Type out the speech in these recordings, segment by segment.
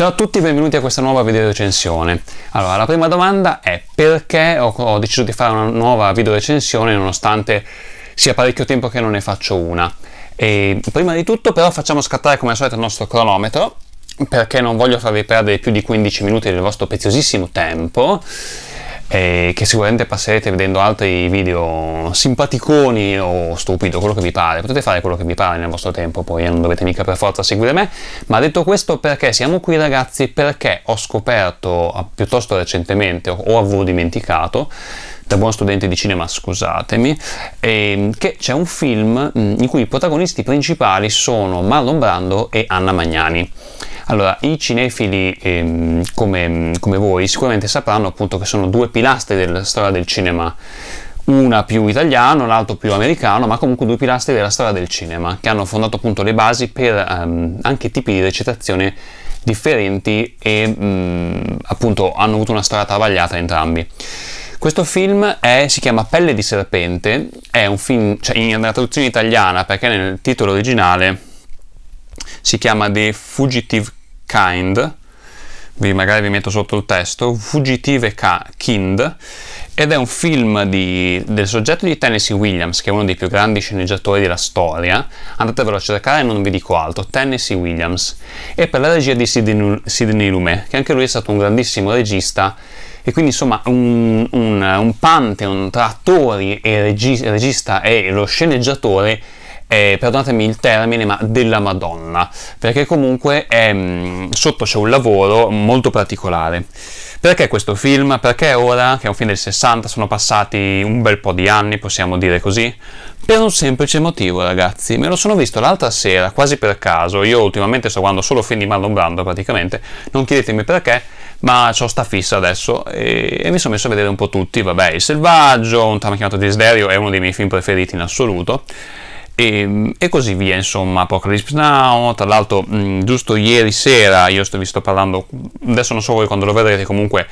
Ciao a tutti, e benvenuti a questa nuova video recensione. Allora, la prima domanda è perché ho, ho deciso di fare una nuova video recensione nonostante sia parecchio tempo che non ne faccio una. E prima di tutto però facciamo scattare come al solito il nostro cronometro perché non voglio farvi perdere più di 15 minuti del vostro preziosissimo tempo e che sicuramente passerete vedendo altri video simpaticoni o stupido, quello che vi pare. Potete fare quello che vi pare nel vostro tempo, poi non dovete mica per forza seguire me. Ma detto questo, perché siamo qui ragazzi? Perché ho scoperto ah, piuttosto recentemente, o avevo dimenticato, da buon studente di cinema, scusatemi, ehm, che c'è un film mm, in cui i protagonisti principali sono Marlon Brando e Anna Magnani. Allora, i cinefili ehm, come, come voi sicuramente sapranno appunto che sono due pilastri della storia del cinema una più italiano, l'altro più americano, ma comunque due pilastri della storia del cinema, che hanno fondato appunto le basi per um, anche tipi di recitazione differenti e um, appunto hanno avuto una strada travagliata entrambi. Questo film è, si chiama Pelle di serpente, è un film, cioè in traduzione italiana, perché nel titolo originale si chiama The Fugitive Kind, vi, magari vi metto sotto il testo, Fugitive Ka- Kind, ed è un film di, del soggetto di Tennessee Williams, che è uno dei più grandi sceneggiatori della storia. Andatevelo a cercare, e non vi dico altro. Tennessee Williams. E per la regia di Sidney, Sidney Lumet, che anche lui è stato un grandissimo regista. E quindi insomma un, un, un pantheon tra attori e regi, regista e lo sceneggiatore eh, perdonatemi il termine, ma della Madonna, perché comunque è, mm, sotto c'è un lavoro molto particolare. Perché questo film? Perché ora, che è un film del 60, sono passati un bel po' di anni, possiamo dire così, per un semplice motivo, ragazzi. Me lo sono visto l'altra sera, quasi per caso. Io ultimamente sto guardando solo film di Marlon Brando, praticamente. Non chiedetemi perché, ma ho sta fissa adesso e, e, mi sono messo a vedere un po' tutti. Vabbè, Il Selvaggio, un trama chiamato Desiderio, è uno dei miei film preferiti in assoluto e, e così via, insomma, Apocalypse Now, tra l'altro mh, mm, giusto ieri sera, io sto, vi sto parlando, adesso non so voi quando lo vedrete, comunque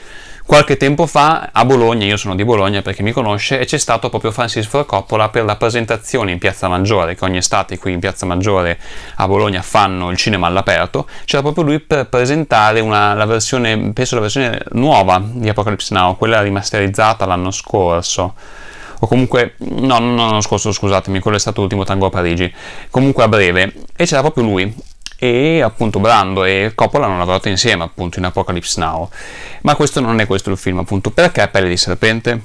qualche tempo fa a Bologna, io sono di Bologna perché mi conosce, e c'è stato proprio Francis Ford Coppola per la presentazione in Piazza Maggiore, che ogni estate qui in Piazza Maggiore a Bologna fanno il cinema all'aperto, c'era proprio lui per presentare una, la versione, penso la versione nuova di Apocalypse Now, quella rimasterizzata l'anno scorso o comunque no, non l'anno scorso, scusatemi, quello è stato l'ultimo tango a Parigi, comunque a breve, e c'era proprio lui, e appunto Brando e Coppola hanno lavorato insieme appunto in Apocalypse Now, ma questo non è questo il film appunto, perché Pelle di Serpente?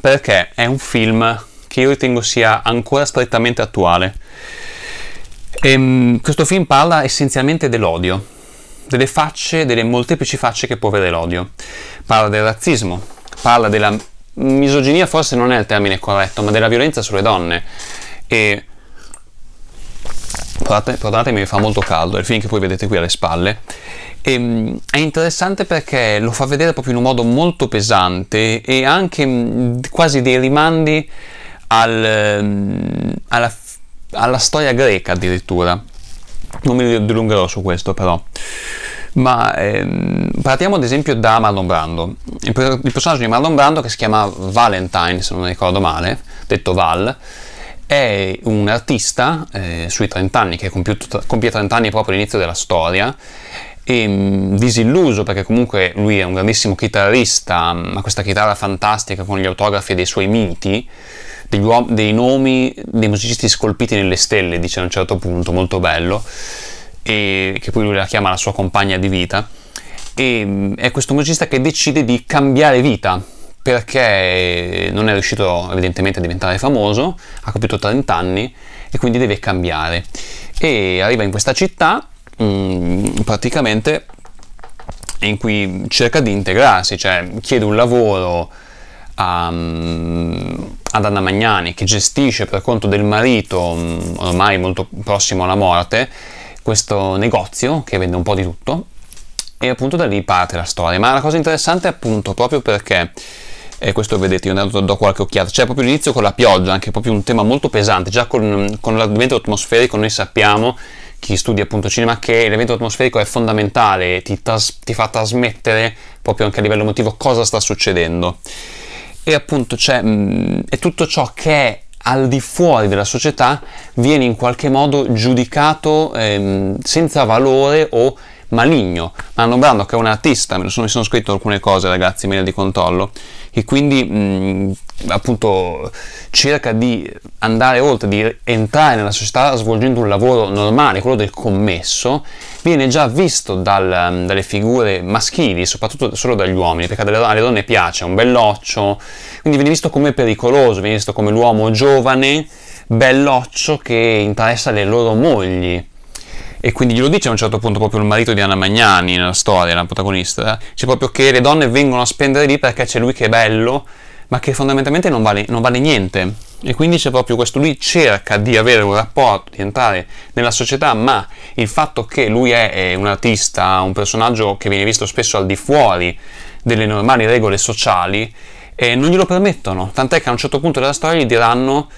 Perché è un film che io ritengo sia ancora strettamente attuale. E, ehm, questo film parla essenzialmente dell'odio, delle facce, delle molteplici facce che può avere l'odio. Parla del razzismo, parla della misoginia forse non è il termine corretto, ma della violenza sulle donne. E perdonatemi, mi fa molto caldo, è il film che poi vedete qui alle spalle. E, mm, è interessante perché lo fa vedere proprio in un modo molto pesante e anche mm, quasi dei rimandi al, mm, alla, alla storia greca addirittura. Non mi dilungherò su questo però. Ma ehm, partiamo ad esempio da Marlon Brando, il, il, personaggio di Marlon Brando che si chiama Valentine, se non ricordo male, detto Val, è un artista eh, sui 30 anni, che compiuto, compie 30 anni proprio all'inizio della storia, e mh, mm, disilluso perché comunque lui è un grandissimo chitarrista, mm, ha questa chitarra fantastica con gli autografi dei suoi miti, degli uom- dei nomi dei musicisti scolpiti nelle stelle, dice a un certo punto, molto bello e, che poi lui la chiama la sua compagna di vita, e mm, è questo musicista che decide di cambiare vita perché non è riuscito evidentemente a diventare famoso, ha compiuto 30 anni e quindi deve cambiare. E arriva in questa città, mm, praticamente, in cui cerca di integrarsi, cioè chiede un lavoro a, mm, ad Anna Magnani che gestisce per conto del marito, ormai molto prossimo alla morte, questo negozio che vende un po' di tutto e appunto da lì parte la storia. Ma la cosa interessante è appunto proprio perché, e questo vedete, io ne do qualche occhiata, c'è cioè proprio l'inizio con la pioggia, anche proprio un tema molto pesante, già con, con l'elemento atmosferico noi sappiamo, chi studia appunto cinema, che l'elemento atmosferico è fondamentale, ti, tras- ti fa trasmettere proprio anche a livello emotivo cosa sta succedendo. E appunto c'è, mh, mm, tutto ciò che è al di fuori della società viene in qualche modo giudicato ehm, senza valore o maligno. Mano Brando che è un artista, mi sono scritto alcune cose ragazzi, meglio di controllo, e quindi mh, appunto cerca di andare oltre, di entrare nella società svolgendo un lavoro normale, quello del commesso, viene già visto dal, dalle figure maschili, soprattutto solo dagli uomini, perché alle, donne piace, è un belloccio, quindi viene visto come pericoloso, viene visto come l'uomo giovane, belloccio che interessa le loro mogli. E quindi glielo dice a un certo punto proprio il marito di Anna Magnani nella storia, la protagonista, eh. dice proprio che le donne vengono a spendere lì perché c'è lui che è bello ma che fondamentalmente non vale, non vale niente. E quindi c'è proprio questo, lui cerca di avere un rapporto, di entrare nella società, ma il fatto che lui è, è un artista, un personaggio che viene visto spesso al di fuori delle normali regole sociali, eh, non glielo permettono, tant'è che a un certo punto della storia gli diranno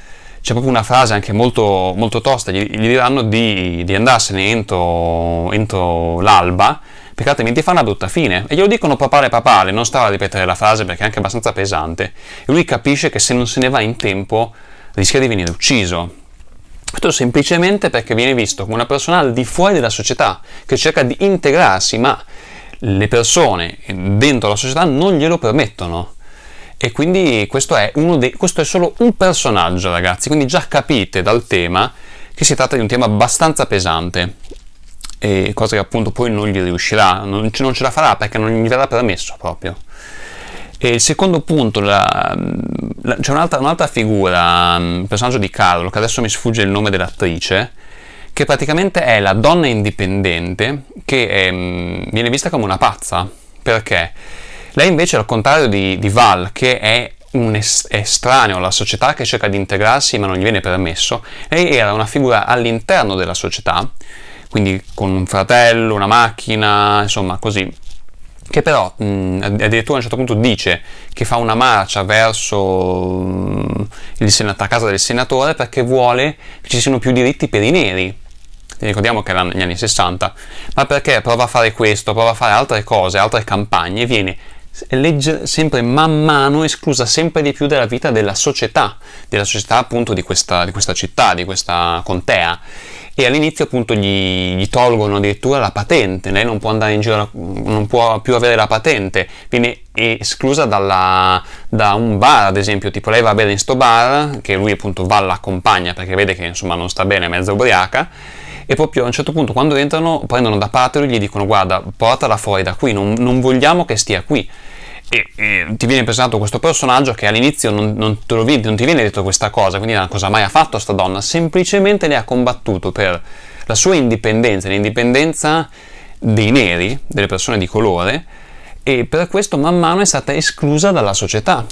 c'è proprio una frase anche molto, molto tosta, gli, gli diranno di, di andarsene entro, entro l'alba perché altrimenti fa una brutta fine. E glielo dicono papale papale, non stava a ripetere la frase perché è anche abbastanza pesante. E lui capisce che se non se ne va in tempo rischia di venire ucciso. Questo semplicemente perché viene visto come una persona al di fuori della società, che cerca di integrarsi, ma le persone dentro la società non glielo permettono. E quindi questo è, dei, questo è solo un personaggio, ragazzi, quindi già capite dal tema che si tratta di un tema abbastanza pesante e cosa che appunto poi non gli riuscirà, non, non ce la farà perché non gli verrà permesso proprio. E il secondo punto, c'è un'altra, un'altra, figura, mm, il personaggio di Carlo, che adesso mi sfugge il nome dell'attrice, che praticamente è la donna indipendente che è, ehm, viene vista come una pazza. Perché? Lei invece, al contrario di, di Val, che è un estraneo alla società che cerca di integrarsi ma non gli viene permesso, lei era una figura all'interno della società quindi con un fratello, una macchina, insomma così. Che però mh, addirittura a un certo punto dice che fa una marcia verso mh, senat- la casa del senatore perché vuole che ci siano più diritti per i neri ricordiamo che era negli anni 60, ma perché prova a fare questo, prova a fare altre cose, altre campagne, viene legge sempre man mano esclusa sempre di più dalla vita della società, della società appunto di questa, di questa città, di questa contea e all'inizio appunto gli, gli, tolgono addirittura la patente, lei non può andare in giro, non può più avere la patente, viene esclusa dalla, da un bar ad esempio, tipo lei va a bere in sto bar, che lui appunto va alla compagna perché vede che insomma non sta bene, è mezza ubriaca, e proprio a un certo punto quando entrano prendono da parte e gli dicono guarda portala fuori da qui, non, non vogliamo che stia qui e, e, ti viene presentato questo personaggio che all'inizio non, non, viene, non, ti viene detto questa cosa, quindi non cosa mai ha fatto sta donna, semplicemente le ha combattuto per la sua indipendenza, l'indipendenza dei neri, delle persone di colore, e per questo man mano è stata esclusa dalla società.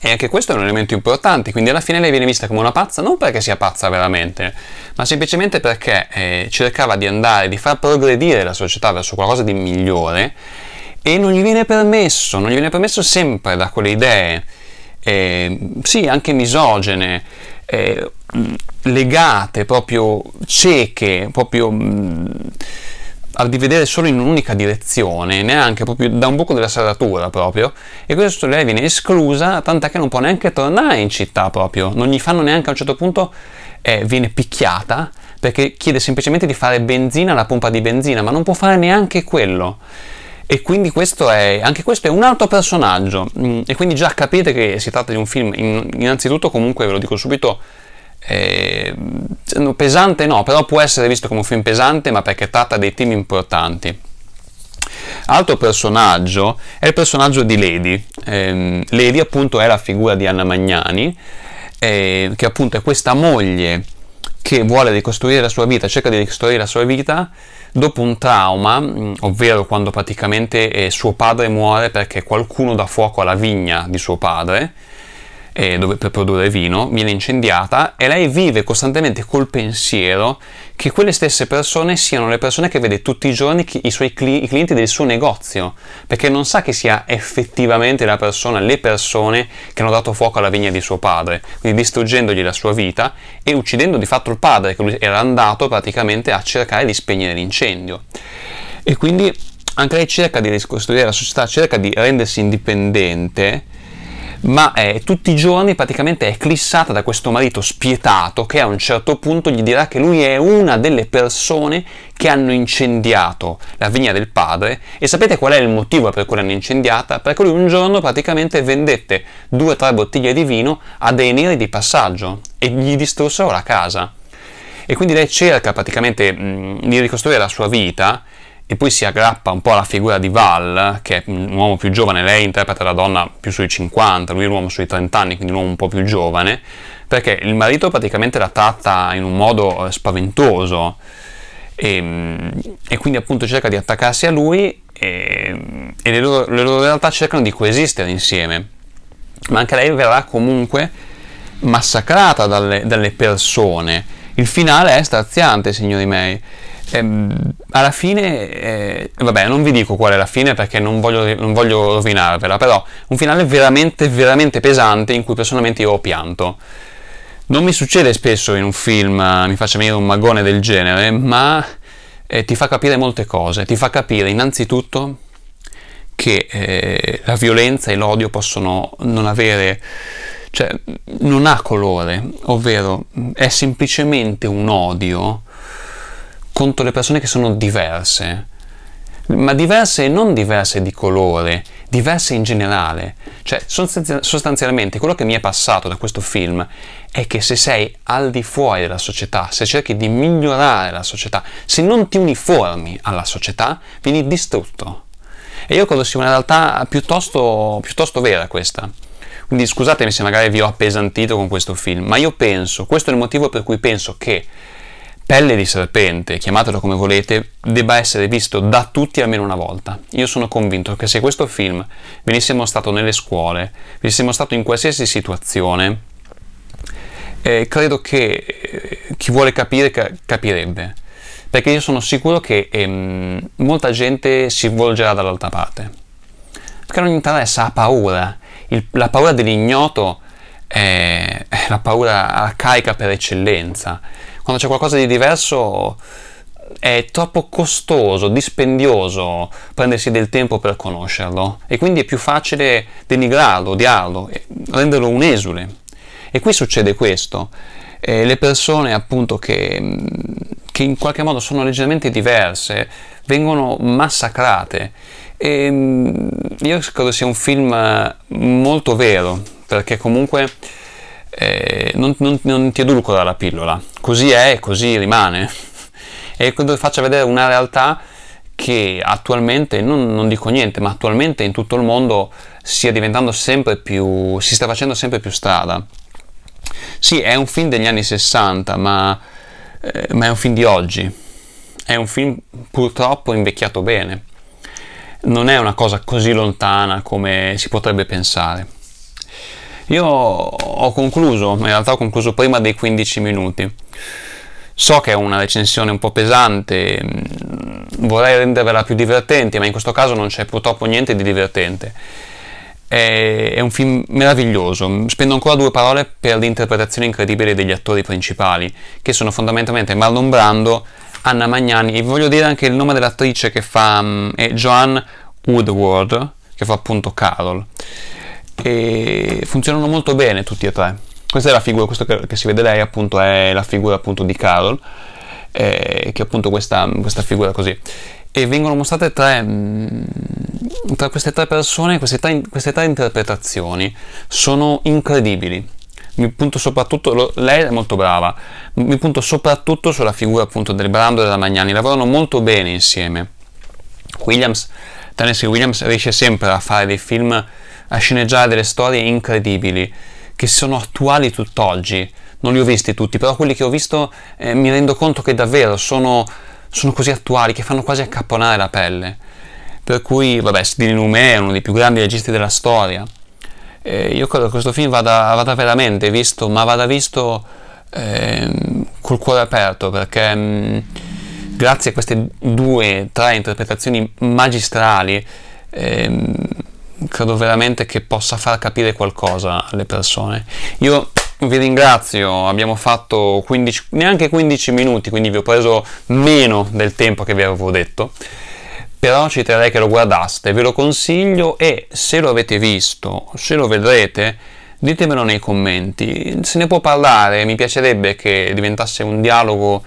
E anche questo è un elemento importante, quindi alla fine lei viene vista come una pazza non perché sia pazza veramente, ma semplicemente perché eh, cercava di andare, di far progredire la società verso qualcosa di migliore e non gli viene permesso, non gli viene permesso sempre da quelle idee, eh, sì, anche misogene, eh, legate, proprio cieche, proprio mh, mm, a rivedere solo in un'unica direzione, neanche proprio da un buco della serratura proprio, e questo lei viene esclusa, tant'è che non può neanche tornare in città proprio, non gli fanno neanche a un certo punto, eh, viene picchiata, perché chiede semplicemente di fare benzina alla pompa di benzina, ma non può fare neanche quello e quindi questo è, anche questo è un altro personaggio mm, e quindi già capite che si tratta di un film innanzitutto comunque ve lo dico subito eh, pesante no però può essere visto come un film pesante ma perché tratta dei temi importanti altro personaggio è il personaggio di Lady eh, Lady appunto è la figura di Anna Magnani eh, che appunto è questa moglie che vuole ricostruire la sua vita cerca di ricostruire la sua vita dopo un trauma, ovvero quando praticamente eh, suo padre muore perché qualcuno dà fuoco alla vigna di suo padre, eh, dove, per produrre vino, viene incendiata e lei vive costantemente col pensiero che quelle stesse persone siano le persone che vede tutti i giorni i suoi cli- i clienti del suo negozio, perché non sa che sia effettivamente la persona, le persone che hanno dato fuoco alla vigna di suo padre, quindi distruggendogli la sua vita e uccidendo di fatto il padre che lui era andato praticamente a cercare di spegnere l'incendio. E quindi anche lei cerca di ricostruire la società, cerca di rendersi indipendente ma eh, tutti i giorni praticamente è eclissata da questo marito spietato che a un certo punto gli dirà che lui è una delle persone che hanno incendiato la vigna del padre e sapete qual è il motivo per cui l'hanno incendiata? Perché lui un giorno praticamente vendette due o tre bottiglie di vino a dei neri di passaggio e gli distrussero la casa. E quindi lei cerca praticamente mh, mm, di ricostruire la sua vita e poi si aggrappa un po' alla figura di Val, che è un uomo più giovane, lei interpreta la donna più sui 50, lui è un uomo sui 30 anni, quindi un uomo un po' più giovane, perché il marito praticamente la tratta in un modo eh, spaventoso e, ehm, e quindi appunto cerca di attaccarsi a lui e, ehm, e le, loro, le loro realtà cercano di coesistere insieme, ma anche lei verrà comunque massacrata dalle, dalle persone. Il finale è straziante, signori miei. Ehm, alla fine, eh, vabbè, non vi dico qual è la fine perché non voglio, non voglio rovinarvela, però un finale veramente, veramente pesante in cui personalmente io ho pianto. Non mi succede spesso in un film, eh, mi faccia venire un magone del genere, ma eh, ti fa capire molte cose. Ti fa capire innanzitutto che eh, la violenza e l'odio possono non avere, cioè non ha colore, ovvero mm, è semplicemente un odio contro le persone che sono diverse, ma diverse e non diverse di colore, diverse in generale. Cioè, sostanzialmente quello che mi è passato da questo film è che se sei al di fuori della società, se cerchi di migliorare la società, se non ti uniformi alla società, vieni distrutto. E io credo sia una realtà piuttosto, piuttosto vera questa. Quindi scusatemi se magari vi ho appesantito con questo film, ma io penso, questo è il motivo per cui penso che pelle di serpente, chiamatelo come volete, debba essere visto da tutti almeno una volta. Io sono convinto che se questo film venisse mostrato nelle scuole, venisse mostrato in qualsiasi situazione, eh, credo che eh, chi vuole capire ca- capirebbe. Perché io sono sicuro che ehm, molta gente si volgerà dall'altra parte. Perché non interessa, ha paura. Il, la paura dell'ignoto è, è la paura arcaica per eccellenza quando c'è qualcosa di diverso è troppo costoso, dispendioso prendersi del tempo per conoscerlo e quindi è più facile denigrarlo, odiarlo, renderlo un esule. E qui succede questo. Eh, le persone appunto che, mm, che in qualche modo sono leggermente diverse vengono massacrate. E mm, io credo sia un film molto vero perché comunque eh, non, non, non, ti edulcora la pillola, così è e così rimane. e faccio vedere una realtà che attualmente, non, non, dico niente, ma attualmente in tutto il mondo stia diventando sempre più, si sta facendo sempre più strada. Sì, è un film degli anni 60, ma, eh, ma è un film di oggi. È un film purtroppo invecchiato bene. Non è una cosa così lontana come si potrebbe pensare. Io ho concluso, in realtà ho concluso prima dei 15 minuti. So che è una recensione un po' pesante, mm, vorrei rendervela più divertente, ma in questo caso non c'è purtroppo niente di divertente. È, un film meraviglioso, spendo ancora due parole per l'interpretazione incredibile degli attori principali, che sono fondamentalmente Marlon Brando, Anna Magnani e voglio dire anche il nome dell'attrice che fa, mm, è Joanne Woodward, che fa appunto Carol e funzionano molto bene tutti e tre. Questa è la figura, questo che, che si vede lei appunto è la figura appunto di Carol, eh, che è appunto questa, questa figura così. E vengono mostrate tre, mm, tra queste tre persone, queste tre, queste tre interpretazioni, sono incredibili mi punto soprattutto, lo, lei è molto brava, mi punto soprattutto sulla figura appunto del Brando e della Magnani, lavorano molto bene insieme. Williams, Tennessee Williams riesce sempre a fare dei film a sceneggiare delle storie incredibili che sono attuali tutt'oggi. Non li ho visti tutti, però quelli che ho visto eh, mi rendo conto che davvero sono, sono, così attuali che fanno quasi accapponare la pelle. Per cui, vabbè, Sidney Lumet è uno dei più grandi registi della storia. Eh, io credo che questo film vada, vada veramente visto, ma vada visto eh, col cuore aperto, perché mh, mm, grazie a queste due, tre interpretazioni magistrali, eh, credo veramente che possa far capire qualcosa alle persone. Io vi ringrazio, abbiamo fatto 15, neanche 15 minuti, quindi vi ho preso meno del tempo che vi avevo detto. Però ci terrei che lo guardaste, ve lo consiglio e se lo avete visto, se lo vedrete, Ditemelo nei commenti, se ne può parlare, mi piacerebbe che diventasse un dialogo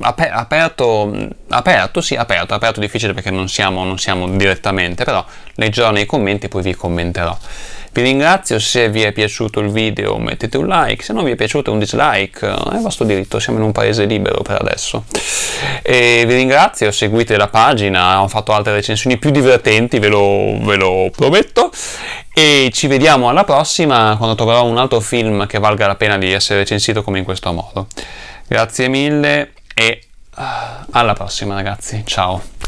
aperto, aperto, sì, aperto, aperto difficile perché non siamo, non siamo direttamente, però leggerò nei commenti e poi vi commenterò. Vi ringrazio, se vi è piaciuto il video mettete un like, se non vi è piaciuto un dislike, è vostro diritto, siamo in un paese libero per adesso. E vi ringrazio, seguite la pagina, ho fatto altre recensioni più divertenti, ve lo, ve lo prometto. E ci vediamo alla prossima quando troverò un altro film che valga la pena di essere recensito come in questo modo. Grazie mille e ah, alla prossima ragazzi, ciao!